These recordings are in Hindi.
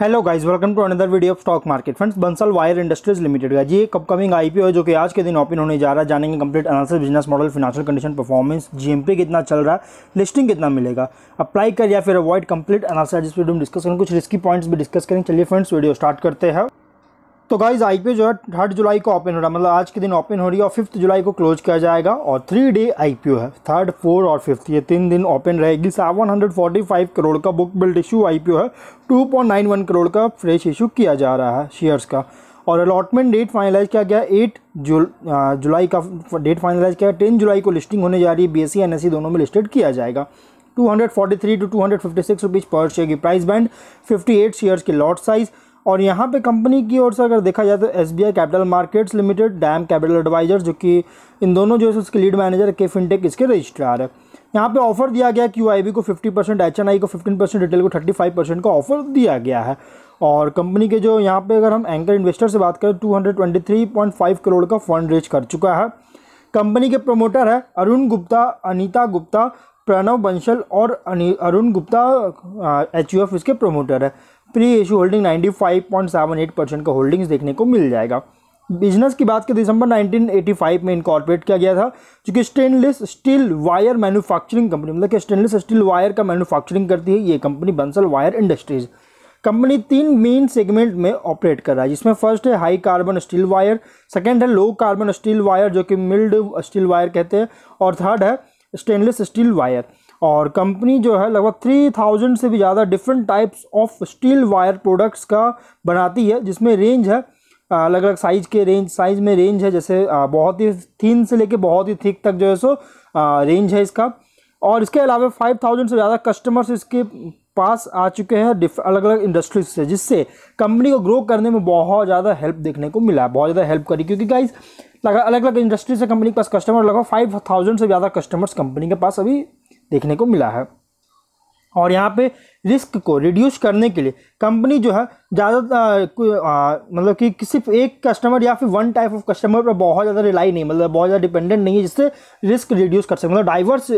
hello guys welcome to another video of stock market friends Bansal wire industries limited का जी एक अपकमिंग आईपीओ है जो कि आज के दिन ओपन होने जा रहा है जानेंगे complete analysis business model financial condition performance GMP कितना चल रहा है लिस्टिंग कितना मिलेगा अप्लाई कर या फिर अवॉइड कंप्लीट एनालिसिस जिस वीडियो में डिस्कस करें कुछ रिस्की पॉइंट्स भी डिस्कस करें चलिए फ्रेंड्स वीडियो स्टार्ट करते हैं तो गाइज आई जो है थर्ड जुलाई को ओपन हो रहा है मतलब आज के दिन ओपन हो रही है और फिफ्थ जुलाई को क्लोज किया जाएगा और थ्री डे आई है थर्ड फोर्थ और फिफ्थ ये तीन दिन ओपन रहेगी seven hundred forty five crore का बुक बिल्ड इशू आई है two point nine one crore का फ्रेश इशू किया जा रहा है शेयर्स का और अलॉटमेंट डेट फाइनलाइज किया गया एट जुल जुलाई का डेट फाइनलाइज किया टेन जुलाई को लिस्टिंग होने जा रही है बी एस सी दोनों में लिस्टेड किया जाएगा 243 टू 256 रुपीस पर शेयर की प्राइस बैंड 58 शेयर्स के लॉट साइज़ और यहाँ पे कंपनी की ओर से अगर देखा जाए तो S B I capital markets limited DAM capital advisor जो कि इन दोनों जो है उसके लीड मैनेजर के फिनटेक इसके रजिस्ट्रार है यहाँ पे ऑफर दिया गया क्यू को fifty percent H N I को फिफ्टीन परसेंट रिटेल को थर्टी फाइव परसेंट का ऑफर दिया गया है और कंपनी के जो यहाँ पे अगर हम एंकर इन्वेस्टर से बात करें two hundred twenty three point five crore का फंड रेज कर चुका है कंपनी के प्रमोटर है अरुण गुप्ता अनीता गुप्ता प्रणव बंशल और Arun Gupta H U F इसके प्रमोटर है प्री इशू होल्डिंग 95.78 परसेंट का होल्डिंग्स देखने को मिल जाएगा बिजनेस की बात करें दिसंबर 1985 में इनकॉर्पोरेट किया गया था जो कि stainless steel wire manufacturing company मतलब कि स्टेनलेस स्टील वायर का मैन्युफैक्चरिंग करती है ये company Bansal wire industries company तीन मेन सेगमेंट में ऑपरेट कर रहा है जिसमें फर्स्ट है high carbon steel wire second है लो कार्बन स्टील वायर जो कि मिल्ड स्टील वायर कहते हैं और थर्ड है स्टेनलेस स्टील वायर और कंपनी जो है लगभग थ्री थाउजेंड से भी ज़्यादा different types of steel wire products का बनाती है जिसमें रेंज है अलग अलग साइज के रेंज साइज में रेंज है जैसे बहुत ही थीन से लेके बहुत ही थिक तक जो है सो रेंज है इसका और इसके अलावा फाइव थाउजेंड से ज़्यादा कस्टमर्स इसके पास आ चुके हैं अलग अलग इंडस्ट्रीज से जिससे कंपनी को ग्रो करने में बहुत ज़्यादा हेल्प देखने को मिला बहुत ज़्यादा हेल्प करी क्योंकि गाइज लगा अलग अलग इंडस्ट्री से कंपनी के पास कस्टमर लगभग फाइव थाउजेंड से ज़्यादा कस्टमर्स कंपनी के पास अभी देखने को मिला है और यहाँ पे रिस्क को रिड्यूस करने के लिए कंपनी जो है ज़्यादा मतलब कि सिर्फ एक कस्टमर या फिर वन टाइप ऑफ कस्टमर पर बहुत ज़्यादा रिलाई नहीं मतलब बहुत ज़्यादा डिपेंडेंट नहीं है जिससे रिस्क रिड्यूस कर सके मतलब डाइवर्स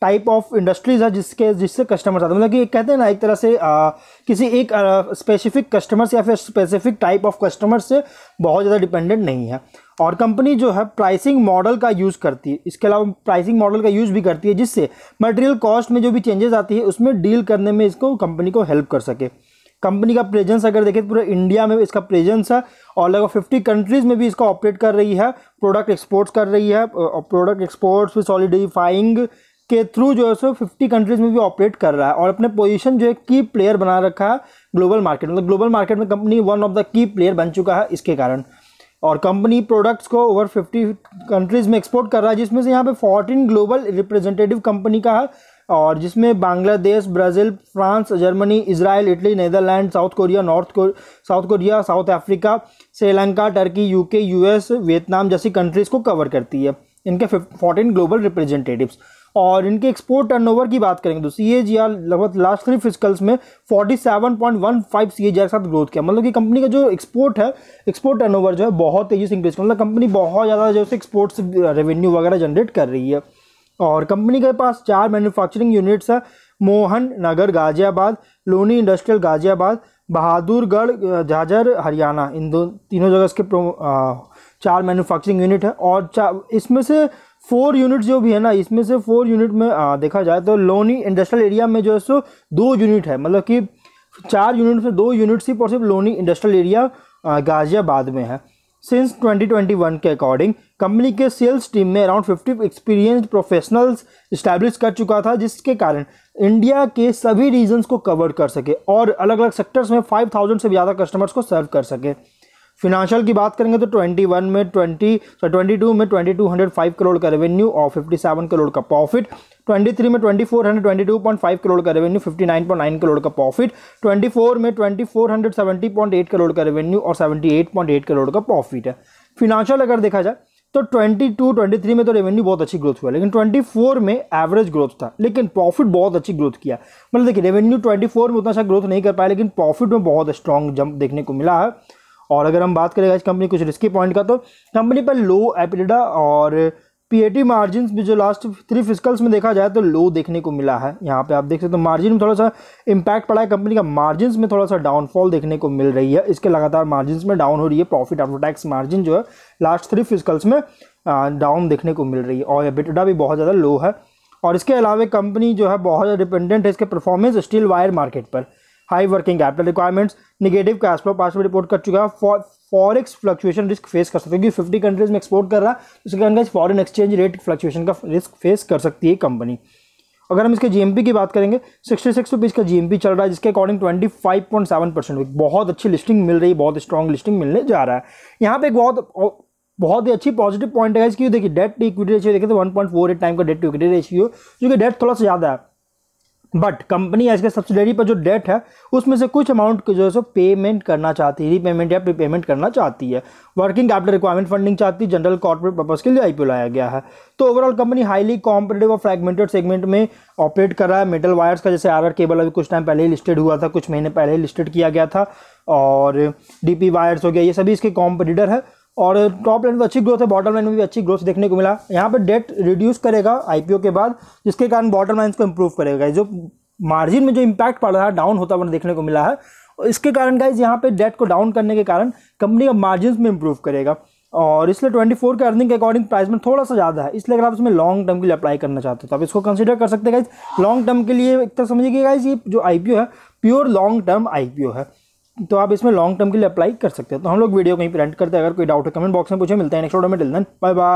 टाइप ऑफ इंडस्ट्रीज़ है जिसके जिससे कस्टमर्स आते हैं मतलब कि कहते हैं ना एक तरह से आ, किसी एक स्पेसिफिक कस्टमर्स या फिर स्पेसिफिक टाइप ऑफ कस्टमर से बहुत ज़्यादा डिपेंडेंट नहीं है और कंपनी जो है प्राइसिंग मॉडल का यूज़ करती है इसके अलावा प्राइसिंग मॉडल का यूज़ भी करती है जिससे मटेरियल कॉस्ट में जो भी चेंजेस आती है उसमें डील करने में इसको कंपनी को हेल्प कर सके कंपनी का प्रेजेंस अगर देखें तो पूरे इंडिया में इसका प्रेजेंस है और लगभग फिफ्टी कंट्रीज़ में भी इसका ऑपरेट कर रही है प्रोडक्ट एक्सपोर्ट्स कर रही है प्रोडक्ट एक्सपोर्ट्स विद सॉलिडिफाइंग के थ्रू जो है सो फिफ्टी कंट्रीज़ में भी ऑपरेट कर रहा है और अपने पोजीशन जो है की प्लेयर बना रखा है ग्लोबल मार्केट मतलब ग्लोबल मार्केट में company one of the key player बन चुका है इसके कारण और कंपनी प्रोडक्ट्स को ओवर फिफ्टी कंट्रीज़ में एक्सपोर्ट कर रहा है जिसमें से यहाँ पे फोर्टीन ग्लोबल रिप्रेजेंटेटिव कंपनी का है और जिसमें Bangladesh Brazil France Germany Israel Italy Netherland South Korea North South Korea South Africa Sri Lanka Turkey UK US Vietnam जैसी कंट्रीज़ को कवर करती है इनके फोर्टीन ग्लोबल रिप्रेजेंटेटिव्स और इनके एक्सपोर्ट टर्नओवर की बात करेंगे तो सी ए जी आर लगभग लास्ट थ्री फिजिकल्स में 47.15 सी ए जी आर के साथ ग्रोथ किया मतलब कि कंपनी का जो एक्सपोर्ट है एक्सपोर्ट टर्नओवर जो है बहुत तेज़ी से इंक्रीज मतलब कंपनी बहुत ज़्यादा जो है एक्सपोर्ट से रेवेन्यू वगैरह जनरेट कर रही है और कंपनी के पास चार मैन्युफैक्चरिंग यूनिट्स है मोहन नगर गाजियाबाद लोनी इंडस्ट्रियल गाजियाबाद बहादुरगढ़ झाझर हरियाणा इन दो तीनों जगह इसके चार मैन्युफैक्चरिंग यूनिट है और इसमें से फोर यूनिट जो भी है ना इसमें से फोर यूनिट में आ, देखा जाए तो लोनी इंडस्ट्रियल एरिया में जो है सो दो यूनिट है मतलब कि चार यूनिट में दो यूनिट सिर्फ और सिर्फ लोनी इंडस्ट्रियल एरिया गाजियाबाद में है सिंस 2021 के अकॉर्डिंग कंपनी के सेल्स टीम में अराउंड 50 एक्सपीरियंस्ड प्रोफेशनल्स इस्टेब्लिश कर चुका था जिसके कारण इंडिया के सभी रीजन्स को कवर कर सके और अलग अलग सेक्टर्स में 5000 से ज़्यादा कस्टमर्स को सर्व कर सके फिनांशियल की बात करेंगे तो 21 में 20 सॉरी 22 में 2205 करोड़ का रेवेन्यू और 57 करोड़ का प्रॉफिट 23 में 2422.5 करोड़ का रेवेन्यू 59.9 करोड़ का प्रॉफिट 24 में 2470.8 करोड़ का रेवेन्यू और 78.8 करोड़ का प्रॉफिट है फिनांशियल अगर देखा जाए तो 22, 23 में तो रेवेन्यू बहुत अच्छी ग्रोथ हुआ लेकिन 24 में एवरेज ग्रोथ था लेकिन प्रॉफिट बहुत अच्छी ग्रोथ किया मतलब देखिए रेवेन्यू 24 में उतना अच्छा ग्रोथ नहीं कर पाया लेकिन प्रॉफिट में बहुत स्ट्रॉन्ग जंप देखने को मिला है और अगर हम बात करें इस कंपनी कुछ रिस्की पॉइंट का तो कंपनी पर लो एपिडा और पीएटी मार्जिन भी जो लास्ट थ्री फिजिकल्स में देखा जाए तो लो देखने को मिला है यहाँ पे आप देख सकते हो तो मार्जिन में थोड़ा सा इम्पैक्ट पड़ा है कंपनी का मार्जिन में थोड़ा सा डाउनफॉल देखने को मिल रही है इसके लगातार मार्जिन में डाउन हो रही है प्रॉफिट आफ्टर टैक्स मार्जिन जो है लास्ट थ्री फिजिकल्स में डाउन देखने को मिल रही है और एबिटडा भी बहुत ज़्यादा लो है और इसके अलावा कंपनी जो है बहुत ज़्यादा डिपेंडेंट है इसके परफॉर्मेंस स्टील वायर मार्केट पर high working capital requirements negative cash flow पास रिपोर्ट कर चुका है फॉरेक्स फ्लक्चुएशन रिस्क फेस कर सकते हैं क्योंकि फिफ्टी कंट्रीज में एक्सपोर्ट कर रहा है उसके कारण फॉरन एक्सचेंज रेट फ्लक्चुएशन का रिस्क फेस कर सकती है कंपनी अगर हम इसके जीएमपी की बात करेंगे सिक्सटी सिक्स रुपीज़ का जीएमपी चल रहा है जिसके according twenty five point seven percent बहुत अच्छी लिस्टिंग मिल रही है बहुत स्ट्रॉन्ग लिस्टिंग मिलने जा रहा है यहाँ पे एक बहुत बहुत ही अच्छी पॉजिटिव पॉइंट है इसकी देखिए डेट इक्विटी रेशियो देखिए तो one point four eight time का डेट टू इक्विटी रेशियो जो कि डेट थोड़ा सा ज़्यादा है बट कंपनी आज के सब्सिडरी पर जो डेट है उसमें से कुछ अमाउंट जो है सो पेमेंट करना चाहती है रीपेमेंट या प्रीपेमेंट करना चाहती है वर्किंग कैपिटल रिक्वायरमेंट फंडिंग चाहती है जनरल कॉर्पोरेट पर्पज़ के लिए आई लाया गया है तो ओवरऑल कंपनी हाईली कॉम्पिटेटिव और फ्रेगमेंटेड सेगमेंट में ऑपरेट कर रहा है मेटल वायर्स का जैसे आर केबल अभी कुछ टाइम पहले ही लिस्टेड हुआ था कुछ महीने पहले ही लिस्टेड किया गया था और डी वायर्स हो गया ये सभी इसके कॉम्पिटिटर है और टॉप लाइन में अच्छी ग्रोथ है बॉटम लाइन में भी अच्छी ग्रोथ देखने को मिला यहाँ पर डेट रिड्यूस करेगा आईपीओ के बाद जिसके कारण बॉटम लाइन को इम्प्रूव करेगा जो मार्जिन में जो इम्पैक्ट पड़ रहा है डाउन होता हुआ देखने को मिला है और इसके कारण गाइज यहाँ पे डेट को डाउन करने के कारण कंपनी का मार्जिन में इम्प्रूव करेगा और इसलिए 24 के अर्निंग के अकॉर्डिंग प्राइस में थोड़ा सा ज़्यादा है इसलिए अगर आप इसमें लॉन्ग टर्म के लिए अप्लाई करना चाहते हो तो आप इसको कंसिडर कर सकते हैं गाइज लॉन्ग टर्म के लिए एक तरह समझिए गाइज ये जो आई है प्योर लॉन्ग टर्म आई है तो आप इसमें लॉन्ग टर्म के लिए अप्लाई कर सकते हैं तो हम लोग वीडियो कहीं प्रिंट करते हैं अगर कोई डाउट है कमेंट बॉक्स में पूछे मिलते हैं नेक्स्ट वीडियो में टिल देन बाय बाय